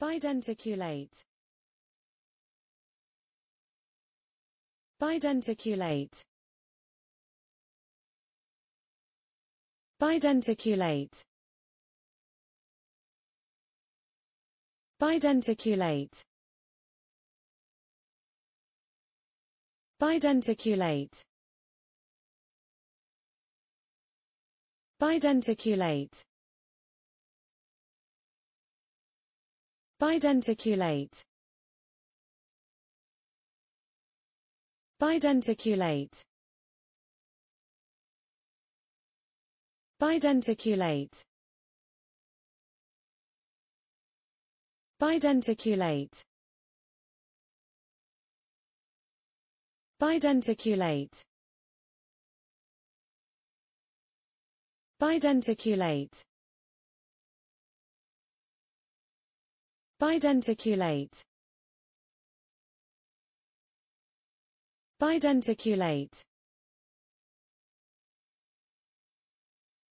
Bidenticulate Bidenticulate Bidenticulate Bidenticulate Bidenticulate Bidenticulate Bidenticulate Bidenticulate Bidenticulate Bidenticulate Bidenticulate Bidenticulate Bidenticulate Bidenticulate